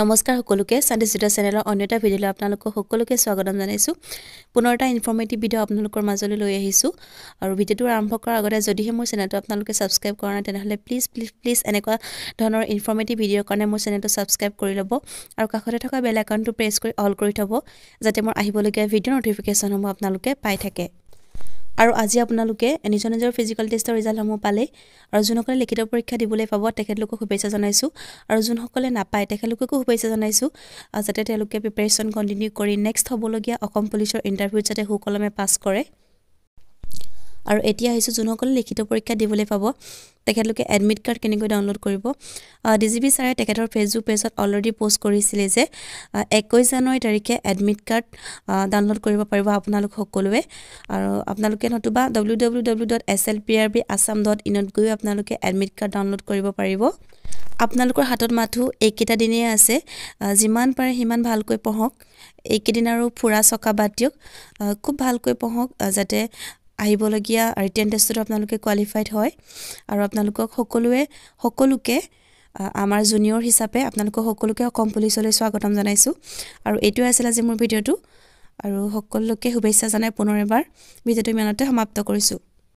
নমস্কাৰ সকলোকে চাণ্ডিচিটা চেনেলৰ অন্য এটা ভিডিঅ'লৈ আপোনালোকক সকলোকে স্বাগতম জনাইছোঁ পুনৰ এটা ইনফৰ্মেটিভ ভিডিঅ' আপোনালোকৰ মাজলৈ লৈ আহিছোঁ আৰু ভিডিঅ'টো আৰম্ভ কৰাৰ আগতে যদিহে মোৰ চেনেলটো আপোনালোকে ছাবস্ক্ৰাইব কৰা নাই তেনেহ'লে প্লিজ প্লিজ প্লিজ এনেকুৱা ধৰণৰ ইনফৰ্মেটিভ ভিডিঅ'ৰ কাৰণে মোৰ চেনেলটো ছাবস্ক্ৰাইব কৰি ল'ব আৰু কাষতে থকা বেল একাউণ্টটো প্ৰেছ কৰি অল কৰি থ'ব যাতে মোৰ আহিবলগীয়া ভিডিঅ' নটিফিকেশ্যনসমূহ আপোনালোকে পাই থাকে আৰু আজি আপোনালোকে নিজৰ নিজৰ ফিজিকেল টেষ্টৰ ৰিজাল্টসমূহ পালে আৰু যোনসকলে লিখিত পৰীক্ষা দিবলৈ পাব তেখেতলোকক শুভেচ্ছা জনাইছোঁ আৰু যোনসকলে নাপায় তেখেতলোককো শুভেচ্ছা জনাইছোঁ যাতে তেওঁলোকে প্ৰিপেৰেশ্যন কণ্টিনিউ কৰি নেক্সট হ'বলগীয়া অসম পুলিচৰ ইণ্টাৰভিউত যাতে সুকলমে পাছ কৰে আৰু এতিয়া আহিছোঁ যোনসকলে লিখিত পৰীক্ষা দিবলৈ পাব তেখেতলোকে এডমিট কাৰ্ড কেনেকৈ ডাউনলোড কৰিব ডি জি বি ছাৰে তেখেতৰ ফেচবুক পেজত অলৰেডি পোষ্ট কৰিছিলে যে একৈছ জানুৱাৰী তাৰিখে এডমিট কাৰ্ড ডাউনলোড কৰিব পাৰিব আপোনালোক সকলোৱে আৰু আপোনালোকে নতুবা W W W dot S L P R B Assam dot ইনত গৈও আপোনালোকে এডমিট কাৰ্ড ডাউনলোড কৰিব পাৰিব আপোনালোকৰ হাতত মাথো এইকেইটা দিনেই আছে যিমান পাৰে সিমান ভালকৈ পঢ়ক এইকেইদিন আৰু ফুৰা চকা বাদ দিয়ক খুব ভালকৈ পঢ়ক যাতে আহিবলগীয়া ৰিটেন টেষ্টটো আপোনালোকে কোৱালিফাইড হয় আৰু আপোনালোকক সকলোৱে সকলোকে আমাৰ জুনিয়ৰ হিচাপে আপোনালোকক সকলোকে অসম পুলিচলৈ স্বাগতম জনাইছোঁ আৰু এইটোৱে আছিল আজি মোৰ ভিডিঅ'টো আৰু সকলোকে শুভেচ্ছা জনাই পুনৰ এবাৰ ভিডিঅ'টো ইমানতে সমাপ্ত কৰিছোঁ